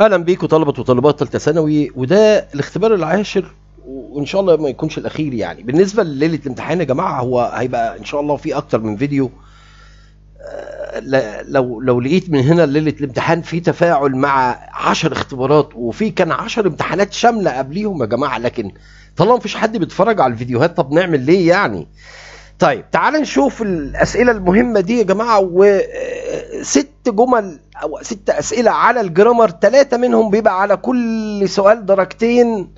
اهلا بيكم طلبه وطالبات ثالثه ثانوي وده الاختبار العاشر وان شاء الله ما يكونش الاخير يعني بالنسبه لليله الامتحان يا جماعه هو هيبقى ان شاء الله في اكتر من فيديو آه، لو لو لقيت من هنا ليله الامتحان في تفاعل مع 10 اختبارات وفي كان 10 امتحانات شامله قبليهم يا جماعه لكن طالما مفيش حد بيتفرج على الفيديوهات طب نعمل ليه يعني طيب تعال نشوف الاسئله المهمه دي يا جماعه وست ست جمل او ست اسئله على الجرامر ثلاثه منهم بيبقى على كل سؤال درجتين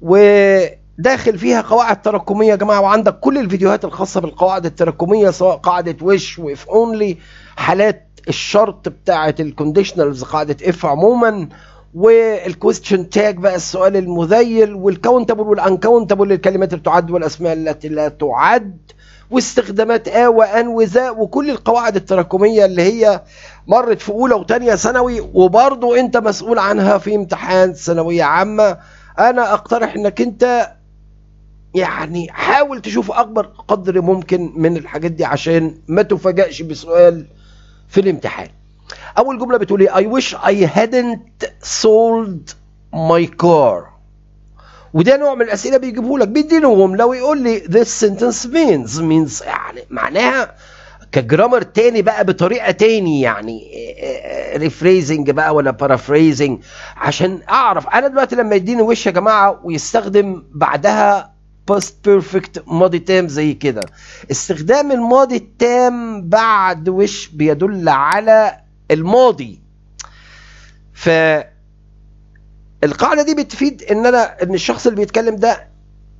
وداخل فيها قواعد تراكميه يا جماعه وعندك كل الفيديوهات الخاصه بالقواعد التراكميه سواء قاعده وش واف اونلي حالات الشرط بتاعه الكونديشنالز قاعده اف عموما والكويستشن تاج بقى السؤال المذيل والكاونتبل والانكاونتبل للكلمات اللي تعد والاسماء التي لا تعد واستخدامات ا وان وذا وكل القواعد التراكميه اللي هي مرت في اولى وثانيه ثانوي وبرضه انت مسؤول عنها في امتحان ثانويه عامه انا اقترح انك انت يعني حاول تشوف اكبر قدر ممكن من الحاجات دي عشان ما تفاجئش بسؤال في الامتحان اول جمله بتقول ايه I wish I hadn't sold my car وده نوع من الاسئله بيجيبه لك بيدينهم لو يقول لي this sentence means means يعني معناها كجرامر تاني بقى بطريقه تاني يعني ريفريزنج بقى ولا بارافريزنج عشان اعرف انا دلوقتي لما يديني وش يا جماعه ويستخدم بعدها باست بيرفكت ماضي تام زي كده استخدام الماضي التام بعد وش بيدل على الماضي ف القاعدة دي بتفيد ان انا ان الشخص اللي بيتكلم ده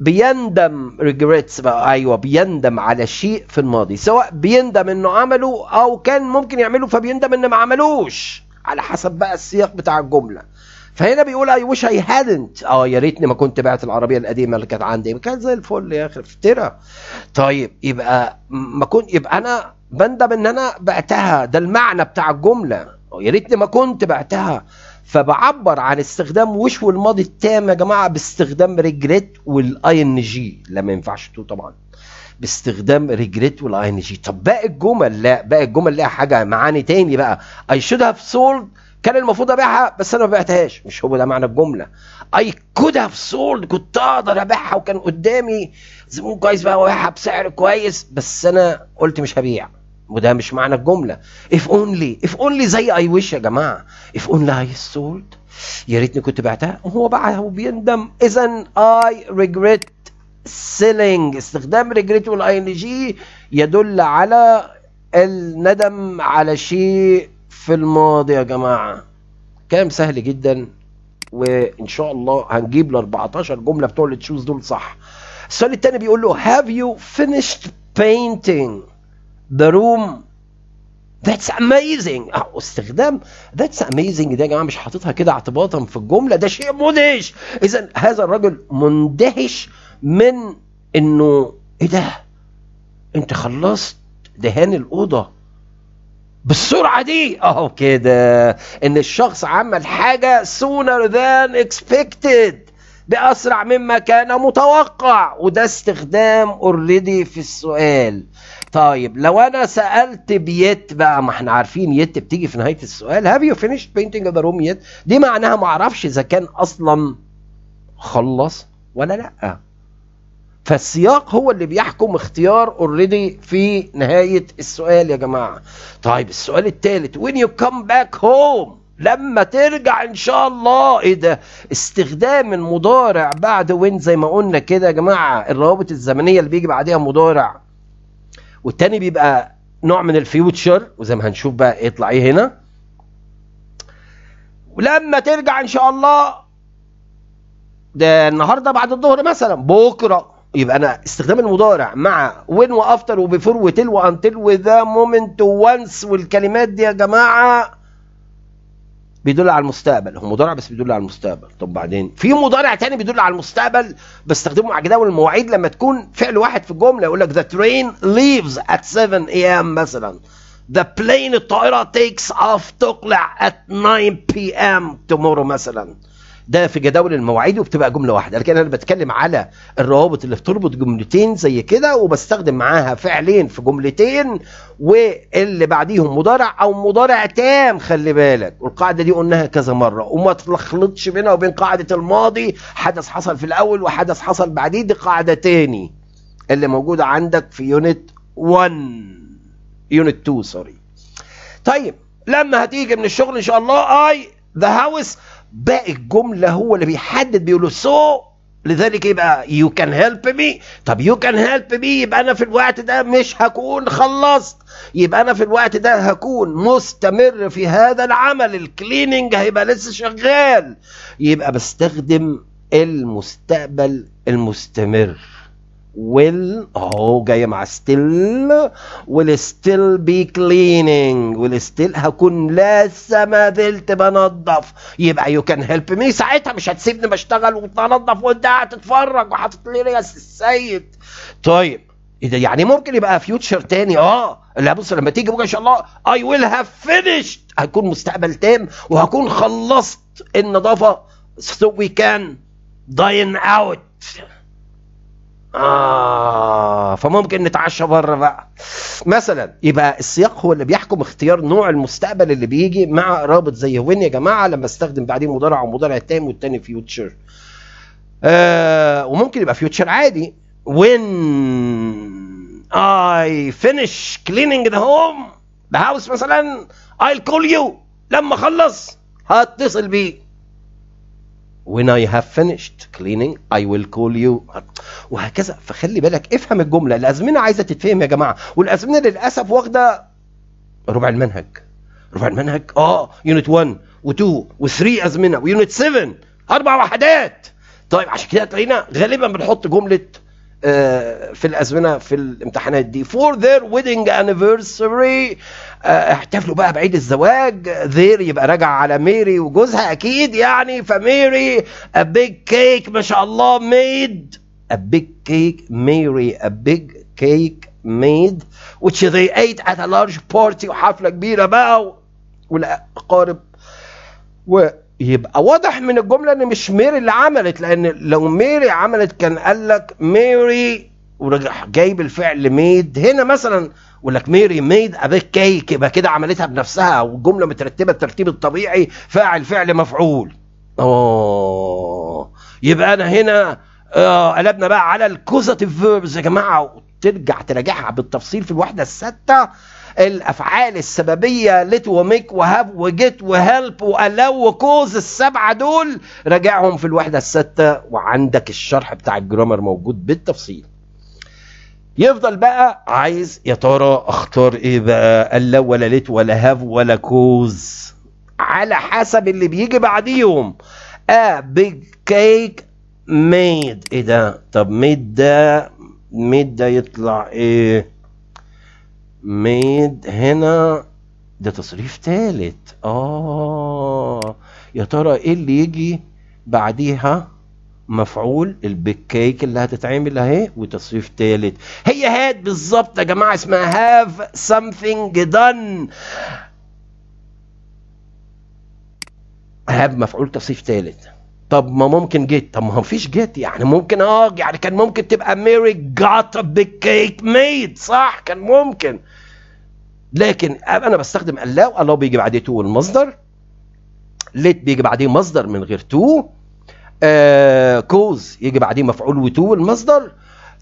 بيندم ريجريتس بقى ايوه بيندم على شيء في الماضي سواء بيندم انه عمله او كان ممكن يعمله فبيندم انه ما عملوش على حسب بقى السياق بتاع الجمله فهنا بيقول اي وش اي هادنت اه يا ريتني ما كنت بعت العربيه القديمه اللي كانت عندي كانت زي الفل يا اخي افترى طيب يبقى ما كنت يبقى انا بندم ان انا بعتها ده المعنى بتاع الجمله يا ريتني ما كنت بعتها فبعبر عن استخدام وش والماضي التام يا جماعه باستخدام ريجريت والاي ان جي لا ما ينفعش تو طبعا باستخدام ريجريت والاي ان جي طب باقي الجمل لا باقي الجمل لها حاجه معاني تاني بقى اي شود هاف سولد كان المفروض ابيعها بس انا ما بعتهاش مش هو ده معنى الجمله اي كود هاف سولد كنت اقدر ابيعها وكان قدامي زبون كويس بقى وابيعها بسعر كويس بس انا قلت مش هبيع وده مش معنى الجمله اف اونلي اف اونلي زي اي ويش يا جماعه اف اونلي اي سولد يا ريتني كنت بعتها وهو باعها وبيندم اذا اي ريجريت سيلينج استخدام ريجريت والاي ان جي يدل على الندم على شيء في الماضي يا جماعه كلام سهل جدا وان شاء الله هنجيب ال 14 جمله بتوع التشوز دول صح السؤال الثاني بيقول له have you finished painting the room That's amazing أه، استخدام That's amazing ده يا جماعة مش حاططها كده اعتباطا في الجملة ده شيء مدهش إذا هذا الرجل مندهش من إنه إيه ده أنت خلصت دهان الأوضة بالسرعة دي أهو كده إن الشخص عمل حاجة sooner than expected بأسرع مما كان متوقع وده استخدام اوريدي في السؤال طيب لو انا سالت بيت بقى ما احنا عارفين يت بتيجي في نهايه السؤال هاف يو فينيشد بينتينج ذا روم يت دي معناها ما اعرفش اذا كان اصلا خلص ولا لا فالسياق هو اللي بيحكم اختيار اوريدي في نهايه السؤال يا جماعه طيب السؤال الثالث وين يو كم باك هوم لما ترجع ان شاء الله ايه ده استخدام المضارع بعد وين زي ما قلنا كده يا جماعه الروابط الزمنيه اللي بيجي بعديها مضارع والتاني بيبقى نوع من الفيوتشر وزي ما هنشوف بقى يطلع ايه هنا ولما ترجع ان شاء الله ده النهارده بعد الظهر مثلا بكره يبقى انا استخدام المضارع مع وين وافتر وبيفور وتل وانتل وذا مومنت وانس والكلمات دي يا جماعه بيدل على المستقبل هو مضارع بس بيدل على المستقبل طب بعدين في مضارع تاني بيدل على المستقبل بستخدمه على جداول المواعيد لما تكون فعل واحد في الجمله يقول لك ذا ترين ليفز ات 7 اي ام مثلا ذا plane الطائره تيكس اوف تقلع ات 9 بي ام tomorrow مثلا ده في جداول المواعيد وبتبقى جمله واحده لكن انا بتكلم على الروابط اللي بتربط جملتين زي كده وبستخدم معاها فعلين في جملتين واللي بعديهم مضارع او مضارع تام خلي بالك والقاعده دي قلناها كذا مره وما تلخلطش بينها وبين قاعده الماضي حدث حصل في الاول وحدث حصل بعديه دي قاعده تاني اللي موجوده عندك في يونت 1 يونت 2 سوري طيب لما هتيجي من الشغل ان شاء الله اي ذا هاوس باقي الجمله هو اللي بيحدد بيقول له سو لذلك يبقى يو كان هيلب مي طب يو كان هيلب مي يبقى انا في الوقت ده مش هكون خلصت يبقى انا في الوقت ده هكون مستمر في هذا العمل الكليننج هيبقى لسه شغال يبقى بستخدم المستقبل المستمر will اهو oh, جايه مع still will still be cleaning will still هكون لسه ما زلت بنظف يبقى you can help me ساعتها مش هتسيبني بشتغل وبنظف وانت قاعد تتفرج وحاطط لي ريس السيد طيب يعني ممكن يبقى فيوتشر تاني اه لا بص لما تيجي بكره ان شاء الله اي ويل هاف فينيشد هكون مستقبل تام وهكون خلصت النظافه سو وي كان داين اوت آه فممكن نتعشى بره بقى مثلا يبقى السياق هو اللي بيحكم اختيار نوع المستقبل اللي بيجي مع رابط زي وين يا جماعه لما استخدم بعدين مضارع ومضارع تام والتاني فيوتشر آه وممكن يبقى فيوتشر عادي وين اي فينيش كليننج ذا هوم ذا هاوس مثلا I'll call you لما اخلص هتصل بيك when I have finished cleaning I will call you وهكذا فخلي بالك افهم الجملة الأزمنة عايزة تتفهم يا جماعة والأزمنة للأسف واخدة ربع المنهج ربع المنهج اه يونت 1 و2 و3 أزمنة ويونت 7 أربع وحدات طيب عشان كده تلاقينا غالبا بنحط جملة آه، في الازمنه في الامتحانات دي فور ذير ويدنج انيفرساري احتفلوا بقى بعيد الزواج ذير يبقى راجع على ميري وجوزها اكيد يعني فميري ا بيج كيك ما شاء الله ميد ا بيج كيك ميري ا بيج كيك ميد which they ate at a large party وحفله كبيره بقى والاقارب و يبقى واضح من الجملة ان مش ميري اللي عملت لان لو ميري عملت كان قال لك ميري وراح جايب الفعل ميد هنا مثلا يقول لك ميري ميد ابيك كيك يبقى كده عملتها بنفسها والجمله مترتبه الترتيب الطبيعي فاعل فعل مفعول أوه يبقى انا هنا آه، قلبنا بقى على الكوزاتيف فيربز يا جماعه وترجع تراجعها بالتفصيل في الوحده السادسه الافعال السببيه لت وميك وهاف وجيت وهلب والو وكوز السبعه دول راجعهم في الوحده السادسه وعندك الشرح بتاع الجرامر موجود بالتفصيل يفضل بقى عايز يا ترى اختار ايه بقى الا ولا ليت ولا هاف ولا كوز على حسب اللي بيجي بعديهم ا بيج كيك ميد ايه ده طب ميد ده ميد ده يطلع ايه ميد هنا ده تصريف تالت اه يا ترى ايه اللي يجي بعديها مفعول البكيك اللي هتتعمل اهي وتصريف تالت هي هات بالظبط يا جماعه اسمها هاف سمثينج دن هاب مفعول تصريف تالت طب ما ممكن جيت طب ما هو فيش جيت يعني ممكن اه يعني كان ممكن تبقى ميري جات كيك ميد صح كان ممكن لكن انا بستخدم الله الله بيجي بعديه تو المصدر ليت بيجي بعديه مصدر من غير تو آه كوز يجي بعديه مفعول وتو المصدر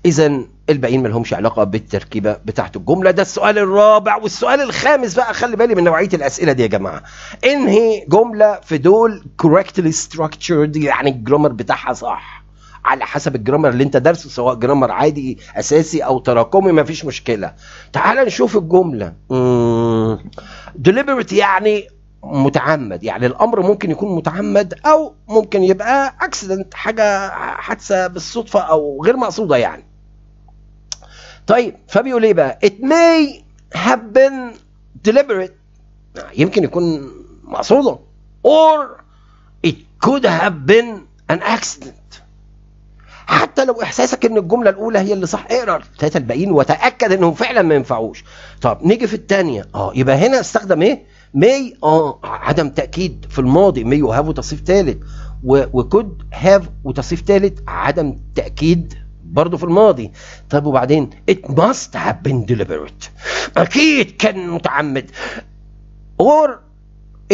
اذا الباقيين مالهمش علاقه بالتركيبه بتاعت الجمله ده السؤال الرابع والسؤال الخامس بقى خلي بالي من نوعيه الاسئله دي يا جماعه انهي جمله في دول correctly structured يعني الجرامر بتاعها صح على حسب الجرامر اللي انت دارسه سواء جرامر عادي اساسي او تراكمي مفيش مشكله تعال نشوف الجمله deliberate يعني متعمد يعني الامر ممكن يكون متعمد او ممكن يبقى اكسيدنت حاجه حادثه بالصدفه او غير مقصوده يعني طيب فبيقول ايه بقى it may have been deliberate يمكن يكون مقصودة or it could have been an accident حتى لو احساسك ان الجمله الاولى هي اللي صح اقرا الثلاثه الباقيين وتاكد انهم فعلا ما ينفعوش طب نيجي في الثانيه اه يبقى هنا استخدم ايه may اه عدم تاكيد في الماضي you have وتصريف ثالث could have وتصريف ثالث عدم تاكيد برضه في الماضي طب وبعدين it must have been deliberate اكيد كان متعمد or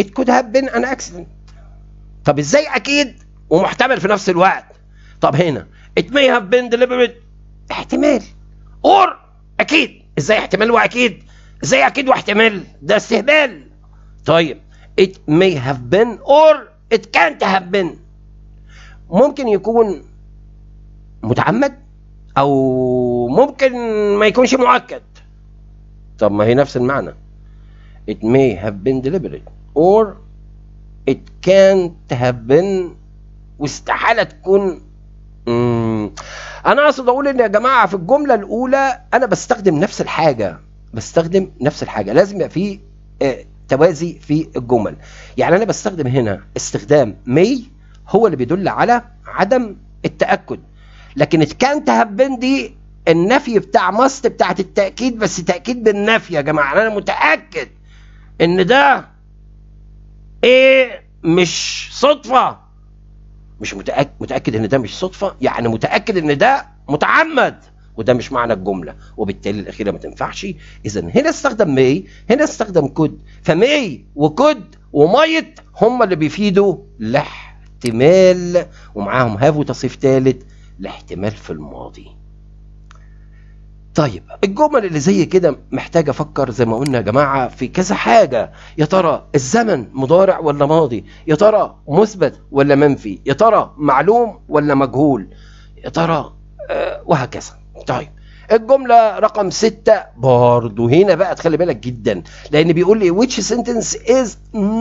it could have been an accident طب ازاي اكيد ومحتمل في نفس الوقت طب هنا it may have been deliberate احتمال or اكيد ازاي احتمال واكيد ازاي اكيد واحتمال ده استهبال طيب it may have been or it can't have been ممكن يكون متعمد او ممكن ما يكونش مؤكد طب ما هي نفس المعنى it may have been deliberate or it can't have been واستحاله تكون انا اقصد اقول ان يا جماعه في الجمله الاولى انا بستخدم نفس الحاجه بستخدم نفس الحاجه لازم يبقى في آه، توازي في الجمل يعني انا بستخدم هنا استخدام may هو اللي بيدل على عدم التاكد لكن كانت هبندي النفي بتاع ماست بتاعت التاكيد بس تاكيد بالنفي يا جماعه انا متاكد ان ده ايه مش صدفه مش متأكد متأكد إن ده مش صدفة يعني متأكد إن ده متعمد وده مش معنى الجملة وبالتالي الأخيرة ما تنفعش إذا هنا استخدم مي هنا استخدم كود فمي وكود وميت هم اللي بيفيدوا الاحتمال ومعاهم هاف وتصريف ثالث الاحتمال في الماضي طيب الجمل اللي زي كده محتاجه افكر زي ما قلنا يا جماعه في كذا حاجه يا ترى الزمن مضارع ولا ماضي يا ترى مثبت ولا منفي يا ترى معلوم ولا مجهول يا ترى أه وهكذا طيب الجملة رقم ستة برضو هنا بقى تخلي بالك جدا لأن بيقول لي which sentence is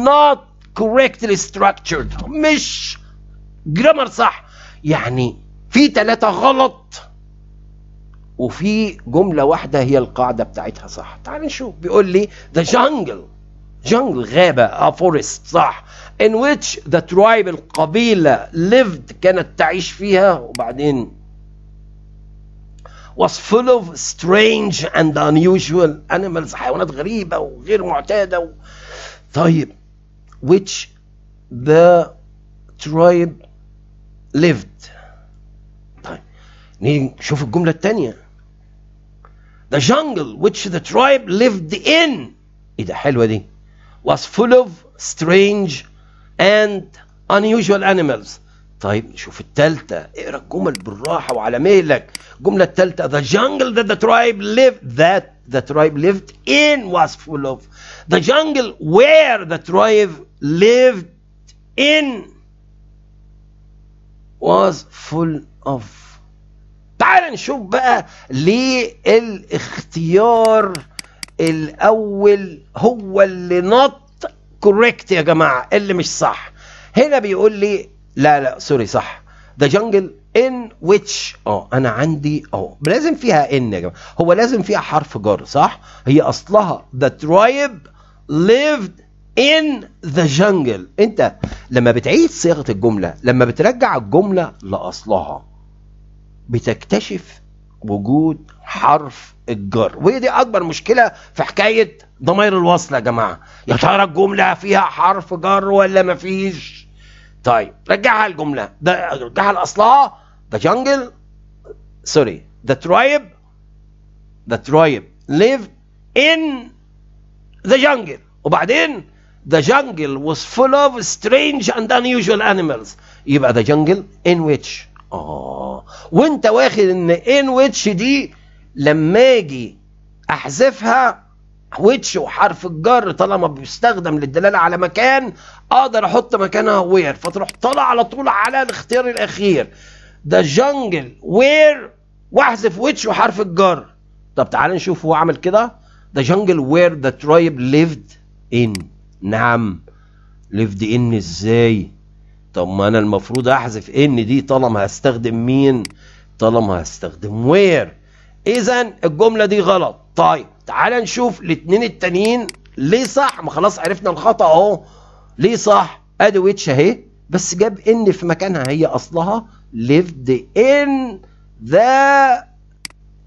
not correctly structured مش جرامر صح يعني في ثلاثة غلط وفي جملة واحدة هي القاعدة بتاعتها صح تعال نشوف بيقول لي the jungle jungle غابة a forest صح in which the tribe القبيلة lived كانت تعيش فيها وبعدين was full of strange and unusual animals حيوانات غريبة وغير معتادة و... طيب which the tribe lived نيجي نشوف الجملة التانية The jungle which the tribe lived in ايه ده حلوة دي was full of strange and unusual animals طيب نشوف التالتة اقرا الجمل بالراحة وعلى مهلك الجملة التالتة the jungle that the tribe lived that the tribe lived in was full of the jungle where the tribe lived in was full of تعال نشوف بقى ليه الاختيار الاول هو اللي نط كوريكت يا جماعه اللي مش صح هنا بيقول لي لا لا سوري صح ذا جنجل ان ويتش اه انا عندي اه لازم فيها ان يا جماعه هو لازم فيها حرف جر صح هي اصلها ذا ترايب ليفد ان ذا جانجل انت لما بتعيد صيغه الجمله لما بترجع الجمله لاصلها بتكتشف وجود حرف الجر وهي دي اكبر مشكله في حكايه ضمير الوصل يا جماعه يا ترى الجمله فيها حرف جر ولا مفيش طيب رجعها الجمله ده رجعها لاصلها the jungle sorry the tribe the tribe lived in the jungle وبعدين the jungle was full of strange and unusual animals يبقى the jungle in which اه وانت واخد ان ان ويتش دي لما اجي احذفها ويتش وحرف الجر طالما بيستخدم للدلاله على مكان اقدر احط مكانها وير فتروح طالع على طول على الاختيار الاخير ده جنجل وير واحذف ويتش وحرف الجر طب تعال نشوف هو عمل كده ده جنجل وير ذا ترايب ليفد ان نعم ليفد ان ازاي طب ما انا المفروض احذف ان دي طالما هستخدم مين طالما هستخدم وير اذا الجمله دي غلط طيب تعال نشوف الاثنين التانيين ليه صح ما خلاص عرفنا الخطا اهو ليه صح ادي ويتش اهي بس جاب ان في مكانها هي اصلها lived in the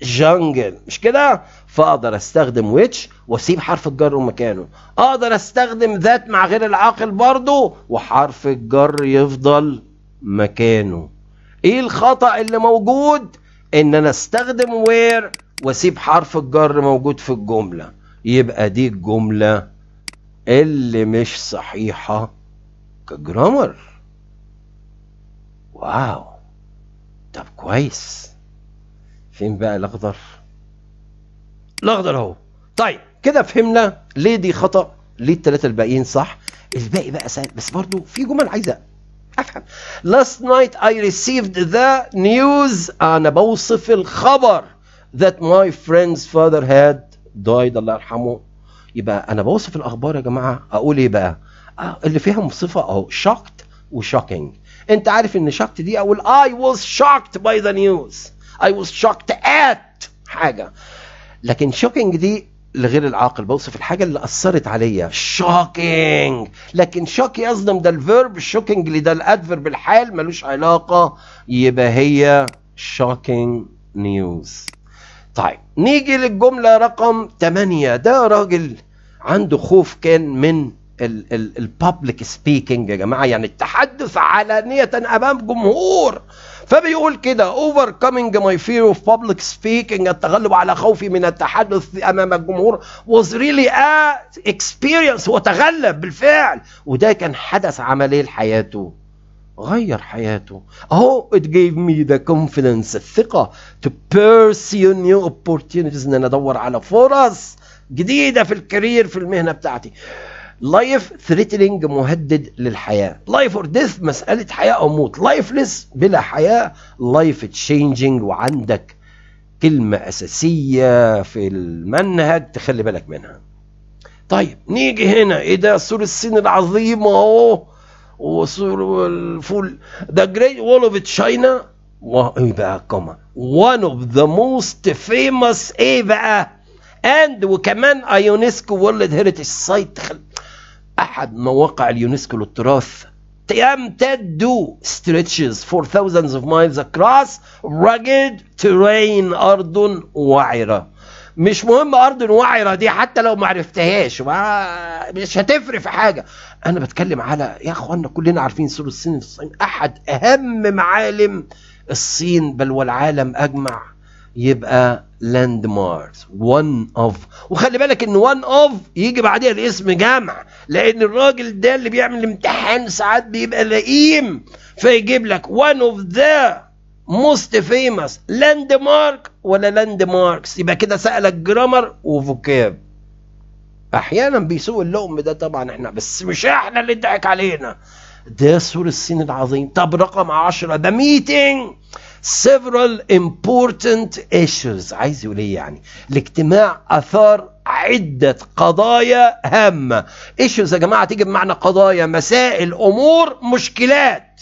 جنجل مش كده فاقدر استخدم ويتش واسيب حرف الجر ومكانه اقدر استخدم ذات مع غير العاقل برضه وحرف الجر يفضل مكانه ايه الخطأ اللي موجود ان انا استخدم وير واسيب حرف الجر موجود في الجملة يبقى دي الجملة اللي مش صحيحة كجرامر واو طب كويس فين بقى الاخضر الاخضر اهو طيب كده فهمنا ليه دي خطا ليه الثلاثه الباقيين صح الباقي بقى سهل بس برضو في جمل عايزه افهم last night I received the news انا بوصف الخبر that my friend's father had died الله يرحمه يبقى انا بوصف الاخبار يا جماعه اقول ايه بقى آه اللي فيها مصفه اهو shocked وشوكينج انت عارف ان shocked دي اقول I was shocked by the news I was shocked at حاجة لكن شوكينج دي لغير العاقل بوصف الحاجة اللي أثرت عليا شوكينج لكن شوك يصدم ده الفيرب شوكينج اللي ده الأدفيرب الحال ملوش علاقة يبقى هي شوكينج نيوز طيب نيجي للجملة رقم 8 ده راجل عنده خوف كان من الببليك سبيكينج يا جماعة يعني التحدث علانية أمام جمهور فبيقول كده overcoming my fear of public speaking التغلب على خوفي من التحدث امام الجمهور was really a experience وتغلب بالفعل وده كان حدث عملي لحياته غير حياته اهو oh, it gave me the confidence الثقة to pursue new opportunities ان انا ادور على فرص جديدة في الكارير في المهنة بتاعتي لايف ثريتنينج مهدد للحياه لايف اور ديث مساله حياه او موت لايفلس بلا حياه لايف تشينجينج وعندك كلمه اساسيه في المنهج تخلي بالك منها طيب نيجي هنا ايه ده سور الصين العظيم اهو وسور الفول ذا جريت وول اوف تشاينا ايه بقى كما وان اوف ذا موست فيموس ايه بقى اند وكمان ايونسكو وورلد هيريتج سايت أحد مواقع اليونسكو للتراث يمتد stretches for thousands of miles across rugged terrain أرض وعرة مش مهم أرض وعرة دي حتى لو ما عرفتهاش مش هتفرق في حاجة أنا بتكلم على يا أخوانا كلنا عارفين سور الصين الصين أحد أهم معالم الصين بل والعالم أجمع يبقى لاند ماركس وان اوف وخلي بالك ان وان اوف يجي بعديها الاسم جمع لان الراجل ده اللي بيعمل امتحان ساعات بيبقى لئيم فيجيب لك وان اوف ذا موست فيمس لاند مارك ولا لاند ماركس يبقى كده سالك جرامر وفوكاب احيانا بيسوق اللقم ده طبعا احنا بس مش احنا اللي ضحك علينا ده سور الصين العظيم طب رقم 10 ده ميتنج several important issues عايز يقول ايه يعني الاجتماع اثار عدة قضايا هامة issues يا جماعة تيجي بمعنى قضايا مسائل امور مشكلات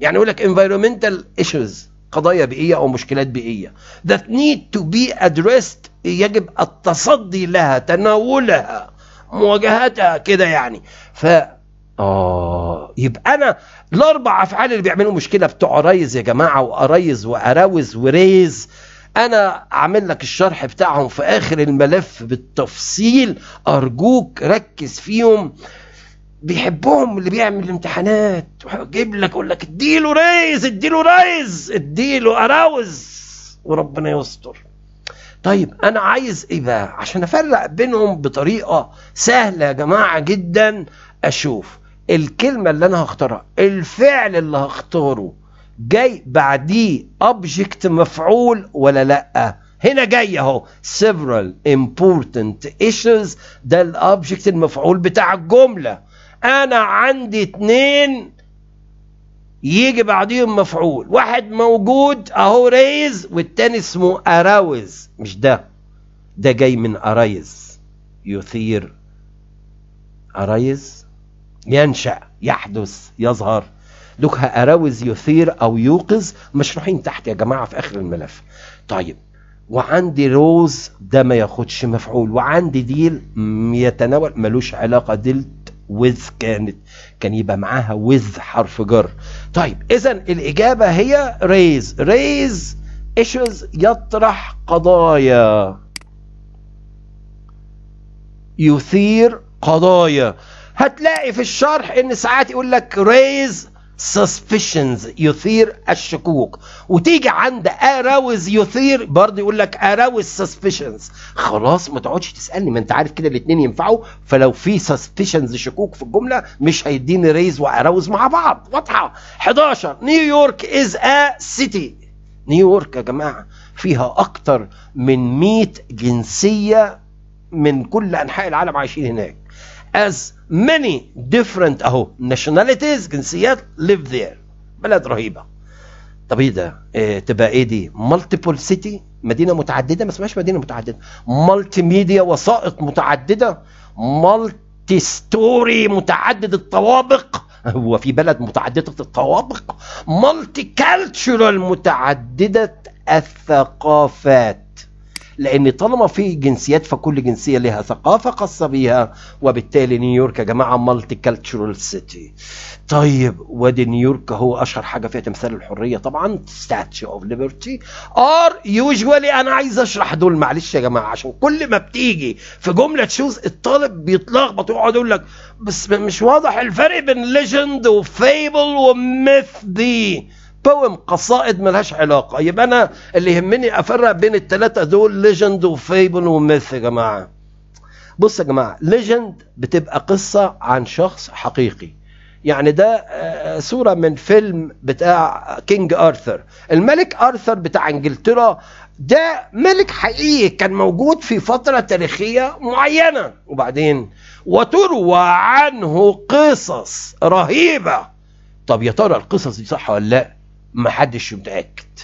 يعني يقول لك environmental issues قضايا بيئية او مشكلات بيئية that need to be addressed يجب التصدي لها تناولها مواجهتها كده يعني ف اه يبقى انا الاربع افعال اللي بيعملوا مشكله بتوع ريز يا جماعه وقرايز واراوز وريز انا عامل لك الشرح بتاعهم في اخر الملف بالتفصيل ارجوك ركز فيهم بيحبهم اللي بيعمل امتحانات ويجيب لك يقول لك اديله ريز اديله ريز اديله اراوز وربنا يستر طيب انا عايز ايه بقى عشان افرق بينهم بطريقه سهله يا جماعه جدا اشوف الكلمة اللي أنا هختارها الفعل اللي هختاره جاي بعديه object مفعول ولا لأ هنا جاي اهو several important issues ده الأبجكت المفعول بتاع الجملة أنا عندي اتنين يجي بعديهم مفعول واحد موجود اهو ريز والتاني اسمه اراوز مش ده ده جاي من ارايز يثير ارايز ينشأ يحدث يظهر دوكها أراوز يثير أو يوقظ مشروحين تحت يا جماعة في آخر الملف طيب وعندي روز ده ما ياخدش مفعول وعندي ديل يتناول ملوش علاقة دلت وذ كانت كان يبقى معاها وذ حرف جر طيب اذا الاجابه هي ريز ريز ايشوز يطرح قضايا يثير قضايا هتلاقي في الشرح ان ساعات يقول لك raise suspicions يثير الشكوك وتيجي عند اراوز يثير برضه يقول لك اراوز suspicions خلاص ما تقعدش تسالني ما انت عارف كده الاثنين ينفعوا فلو في suspicions شكوك في الجمله مش هيديني ريز واراوز مع بعض واضحه 11 نيويورك از ا سيتي نيويورك يا جماعه فيها اكتر من 100 جنسيه من كل انحاء العالم عايشين هناك از many different اهو nationalities جنسيات live there بلد رهيبه طب ايه ده إيه، تبقى ايه دي multiple city مدينه متعدده ما اسمهاش مدينه متعدده مالتي ميديا وسائط متعدده مالتي ستوري متعدد الطوابق هو في بلد متعدده الطوابق مالتي كالتشرال متعدده الثقافات لان طالما في جنسيات فكل جنسيه لها ثقافه خاصه بيها وبالتالي نيويورك يا جماعه مالتي كالتشرال سيتي طيب وادي نيويورك هو اشهر حاجه فيها تمثال الحريه طبعا ستاتيو اوف ليبرتي ار يوجوالي انا عايز اشرح دول معلش يا جماعه عشان كل ما بتيجي في جمله تشوز الطالب بيتلخبط ويقعد يقول لك بس مش واضح الفرق بين ليجند وفيبل وميث دي بوم قصائد ملهاش علاقة يبقى أنا اللي يهمني أفرق بين التلاتة دول ليجند وفيبل وميث يا جماعة بص يا جماعة ليجند بتبقى قصة عن شخص حقيقي يعني ده آه، صورة من فيلم بتاع كينج أرثر الملك أرثر بتاع إنجلترا ده ملك حقيقي كان موجود في فترة تاريخية معينة وبعدين وتروى عنه قصص رهيبة طب يا ترى القصص دي صح ولا لا محدش متأكد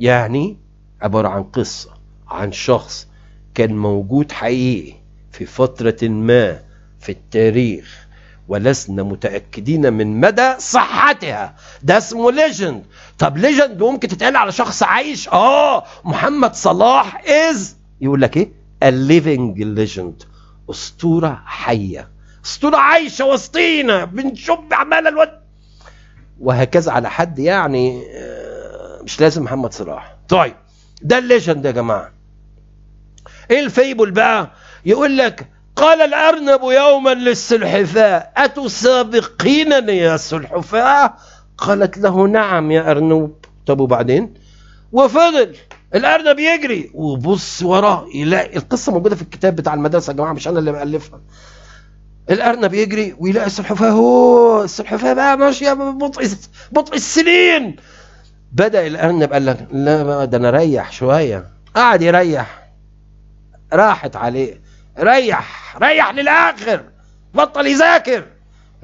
يعني عبارة عن قصة عن شخص كان موجود حقيقي في فترة ما في التاريخ ولسنا متأكدين من مدى صحتها ده اسمه ليجند طب ليجند ممكن تتقال على شخص عايش اه محمد صلاح از يقول لك ايه الليفنج ليجند اسطورة حية اسطورة عايشة وسطينا بنشوف عمال الواد وهكذا على حد يعني آه، مش لازم محمد صلاح طيب ده الليجند يا جماعه ايه الفيبل بقى يقول لك قال الارنب يوما للسلحفاه اتسابقينني يا سلحفاه قالت له نعم يا ارنوب طب وبعدين وفضل الارنب يجري وبص وراه يلاقي القصه موجوده في الكتاب بتاع المدرسه يا جماعه مش انا اللي مالفها الارنب يجري ويلاقي السلحفاه هو السلحفاه بقى ماشيه ببطء بطء السنين بدا الارنب قال لك لا ده انا ريح شويه قعد يريح راحت عليه ريح ريح للاخر بطل يذاكر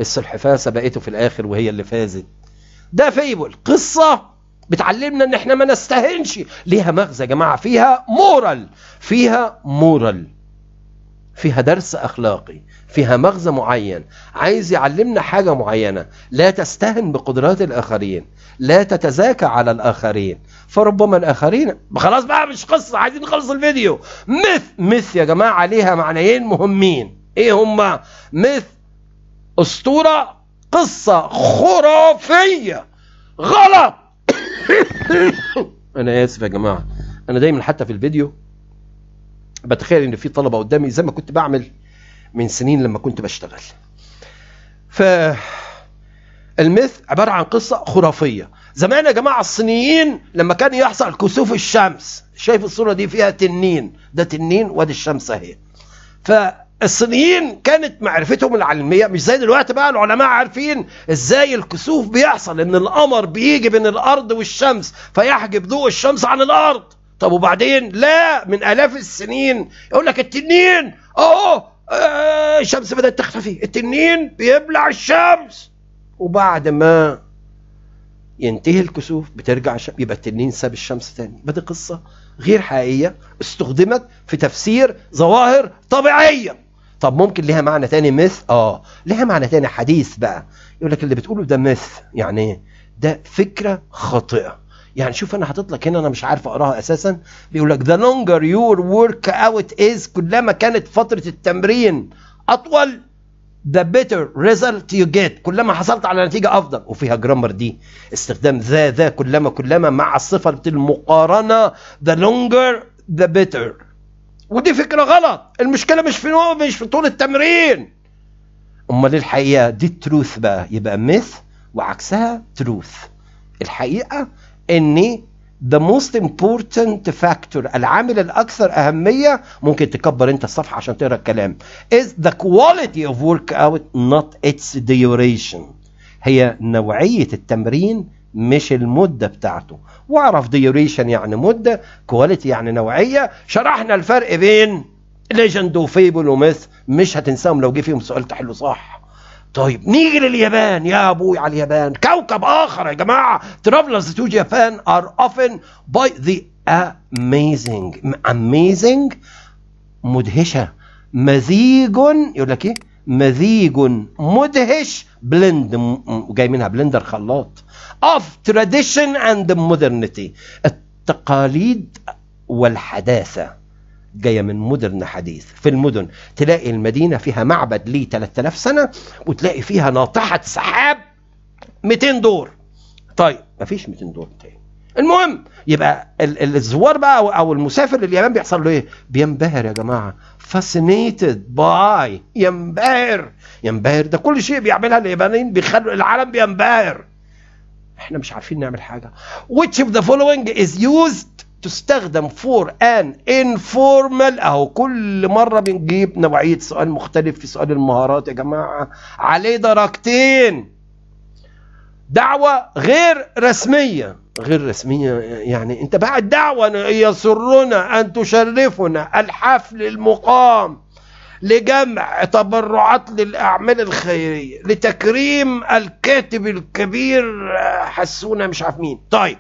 السلحفاه سبقته في الاخر وهي اللي فازت ده فيبل قصه بتعلمنا ان احنا ما نستهنش ليها مغزى يا جماعه فيها مورال فيها مورال فيها درس اخلاقي فيها مغزى معين عايز يعلمنا حاجة معينة لا تستهن بقدرات الآخرين لا تتزاكى على الآخرين فربما الآخرين خلاص بقى مش قصة عايزين نخلص الفيديو مث مث يا جماعة عليها معنيين مهمين ايه هما مث اسطورة قصة خرافية غلط انا اسف يا جماعة انا دايما حتى في الفيديو بتخيل ان في طلبة قدامي زي ما كنت بعمل من سنين لما كنت بشتغل ف الميث عبارة عن قصة خرافية زمان يا جماعة الصينيين لما كان يحصل كسوف الشمس شايف الصورة دي فيها تنين ده تنين وادي الشمس اهي فالصينيين كانت معرفتهم العلمية مش زي دلوقتي بقى العلماء عارفين ازاي الكسوف بيحصل ان القمر بيجي بين الارض والشمس فيحجب ضوء الشمس عن الارض طب وبعدين لا من الاف السنين يقول لك التنين اهو آه، الشمس بدأت تختفي التنين بيبلع الشمس وبعد ما ينتهي الكسوف بترجع الشمس. يبقى التنين ساب الشمس تاني ما دي قصة غير حقيقية استخدمت في تفسير ظواهر طبيعية طب ممكن لها معنى تاني مث اه لها معنى تاني حديث بقى يقول لك اللي بتقوله ده مث يعني ايه ده فكرة خاطئة يعني شوف انا حاطط لك هنا انا مش عارف اقراها اساسا بيقول لك ذا لونجر يور ورك اوت از كلما كانت فتره التمرين اطول the better result you get كلما حصلت على نتيجة أفضل وفيها جرامر دي استخدام ذا ذا كلما كلما مع صفة المقارنة the longer the better ودي فكرة غلط المشكلة مش في مش في طول التمرين أمال الحقيقة دي التروث بقى يبقى ميث وعكسها تروث الحقيقة ان the most important factor العامل الاكثر اهميه ممكن تكبر انت الصفحه عشان تقرا الكلام is the quality of workout not its duration هي نوعيه التمرين مش المدة بتاعته واعرف ديوريشن يعني مدة كواليتي يعني نوعية شرحنا الفرق بين ليجند وفيبل وميث مش هتنساهم لو جه فيهم سؤال تحله صح طيب نيجي لليابان يا ابوي على اليابان كوكب اخر يا جماعه ترافلرز تو جابان ار اوفن باي ذا اميزنج اميزنج مدهشه مزيج يقول لك ايه مزيج مدهش بلند جاي منها بلندر خلاط اوف تراديشن اند مودرنتي التقاليد والحداثه جايه من مودرن حديث في المدن تلاقي المدينه فيها معبد ليه 3000 سنه وتلاقي فيها ناطحه سحاب 200 دور طيب مفيش 200 دور تاني المهم يبقى الزوار بقى او المسافر لليابان بيحصل له ايه؟ بينبهر يا جماعه فاسينيتد باي ينبهر ينبهر ده كل شيء بيعملها اليابانيين بيخلوا العالم بينبهر احنا مش عارفين نعمل حاجه which of the following is used تستخدم فور ان انفورمال اهو كل مره بنجيب نوعيه سؤال مختلف في سؤال المهارات يا جماعه عليه درجتين دعوه غير رسميه غير رسميه يعني انت بعد دعوه يسرنا ان تشرفنا الحفل المقام لجمع تبرعات للاعمال الخيريه لتكريم الكاتب الكبير حسونا مش عارف مين طيب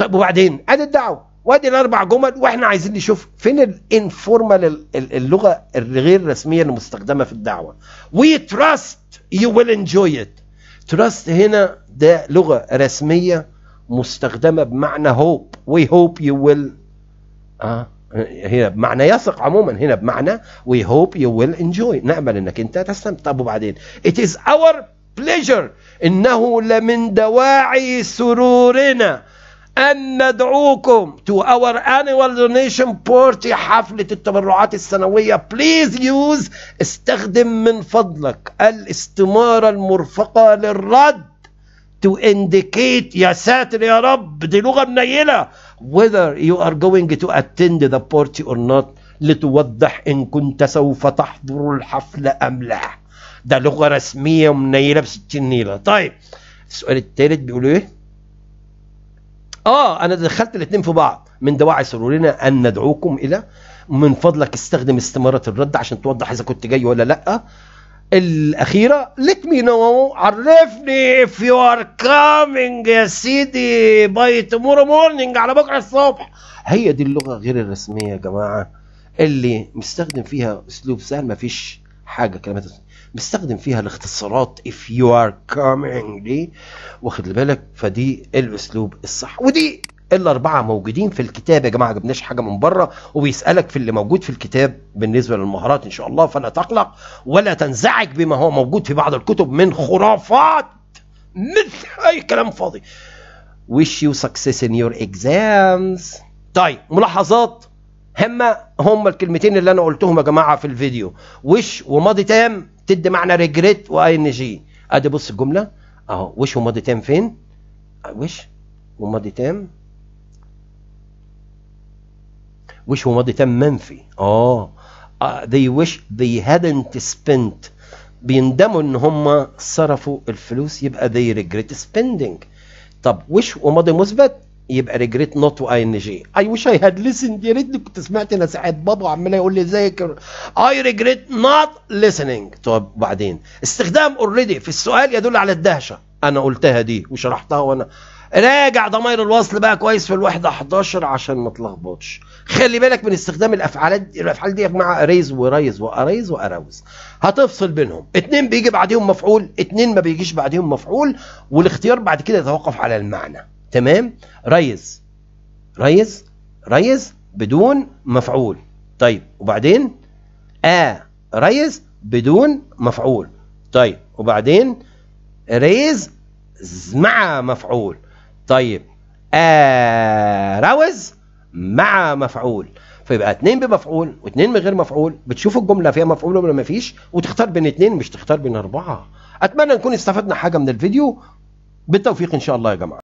طب وبعدين ادي الدعوه وادي الاربع جمل واحنا عايزين نشوف فين الانفورمال اللغه الغير رسميه المستخدمه في الدعوه وي تراست يو ويل انجوي ات تراست هنا ده لغه رسميه مستخدمه بمعنى هوب وي هوب يو ويل اه هنا بمعنى يثق عموما هنا بمعنى وي هوب يو ويل انجوي نامل انك انت تستمتع طب وبعدين ات از اور بليجر انه لمن دواعي سرورنا أن ندعوكم to our annual donation party حفلة التبرعات السنوية please use استخدم من فضلك الاستمارة المرفقة للرد to indicate يا ساتر يا رب دي لغة منيلة whether you are going to attend the party or not لتوضح إن كنت سوف تحضر الحفلة أم لا ده لغة رسمية ومنيلة بستين نيلة طيب السؤال الثالث بيقول ايه اه انا دخلت الاثنين في بعض من دواعي سرورنا ان ندعوكم الى من فضلك استخدم استمارة الرد عشان توضح اذا كنت جاي ولا لا الأخيرة ليت مي نو عرفني اف يو ار كامينج يا سيدي باي تمورو مورنينج على بكرة الصبح هي دي اللغة غير الرسمية يا جماعة اللي مستخدم فيها أسلوب سهل مفيش حاجة كلمات بيستخدم فيها الاختصارات if you are coming دي واخد بالك فدي الاسلوب الصح ودي الاربعه موجودين في الكتاب يا جماعه جبناش حاجه من بره وبيسالك في اللي موجود في الكتاب بالنسبه للمهارات ان شاء الله فلا تقلق ولا تنزعج بما هو موجود في بعض الكتب من خرافات مثل اي كلام فاضي wish you success in your exams طيب ملاحظات هما هما الكلمتين اللي انا قلتهم يا جماعه في الفيديو وش وماضي تام تدي معنى ريجريت واي ان جي ادي بص الجمله اهو وش وماضي تام فين وش وماضي تام وش وماضي تام منفي اه they wish they hadn't spent بيندموا ان هم صرفوا الفلوس يبقى they regret spending طب وش وماضي مثبت يبقى ريجريت نوت واي ان جي اي وش اي هاد ليسند يا ريتني كنت سمعت نصيحه بابا عمال يقول لي ازيك اي ريجريت نوت ليسننج طب وبعدين استخدام اوريدي في السؤال يدل على الدهشه انا قلتها دي وشرحتها وانا راجع ضمير الوصل بقى كويس في الوحدة 11 عشان ما تلخبطش خلي بالك من استخدام الافعال دي الافعال دي مع اريز ورايز واريز واراوز هتفصل بينهم اتنين بيجي بعديهم مفعول اتنين ما بيجيش بعديهم مفعول والاختيار بعد كده يتوقف على المعنى تمام ريز ريز ريز بدون مفعول طيب وبعدين آ ريز بدون مفعول طيب وبعدين ريز مع مفعول طيب آ روز مع مفعول فيبقى اثنين بمفعول واثنين من غير مفعول بتشوف الجملة فيها مفعول ولا ما فيش وتختار بين اثنين مش تختار بين اربعة اتمنى نكون استفدنا حاجة من الفيديو بالتوفيق ان شاء الله يا جماعة